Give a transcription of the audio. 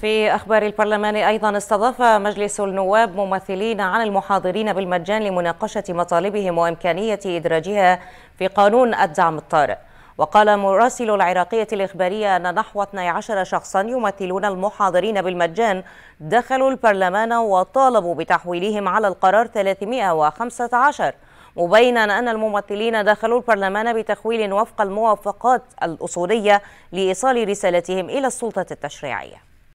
في أخبار البرلمان أيضا استضاف مجلس النواب ممثلين عن المحاضرين بالمجان لمناقشة مطالبهم وإمكانية إدراجها في قانون الدعم الطارئ وقال مراسل العراقية الإخبارية أن نحو 12 شخصا يمثلون المحاضرين بالمجان دخلوا البرلمان وطالبوا بتحويلهم على القرار 315 مبينا أن الممثلين دخلوا البرلمان بتخويل وفق الموافقات الأصولية لإيصال رسالتهم إلى السلطة التشريعية